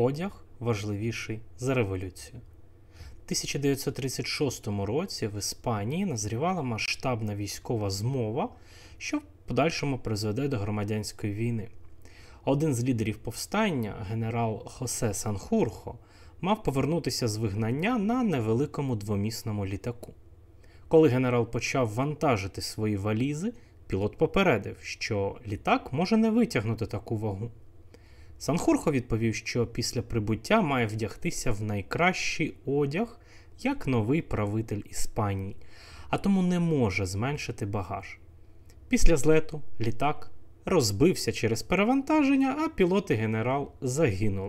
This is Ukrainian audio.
Одяг важливіший за революцію. У 1936 році в Іспанії назрівала масштабна військова змова, що в подальшому призведе до громадянської війни. Один з лідерів повстання, генерал Хосе Санхурхо, мав повернутися з вигнання на невеликому двомісному літаку. Коли генерал почав вантажити свої валізи, пілот попередив, що літак може не витягнути таку вагу. Санхурхо відповів, що після прибуття має вдягтися в найкращий одяг як новий правитель Іспанії, а тому не може зменшити багаж. Після злету літак розбився через перевантаження, а пілот і генерал загинули.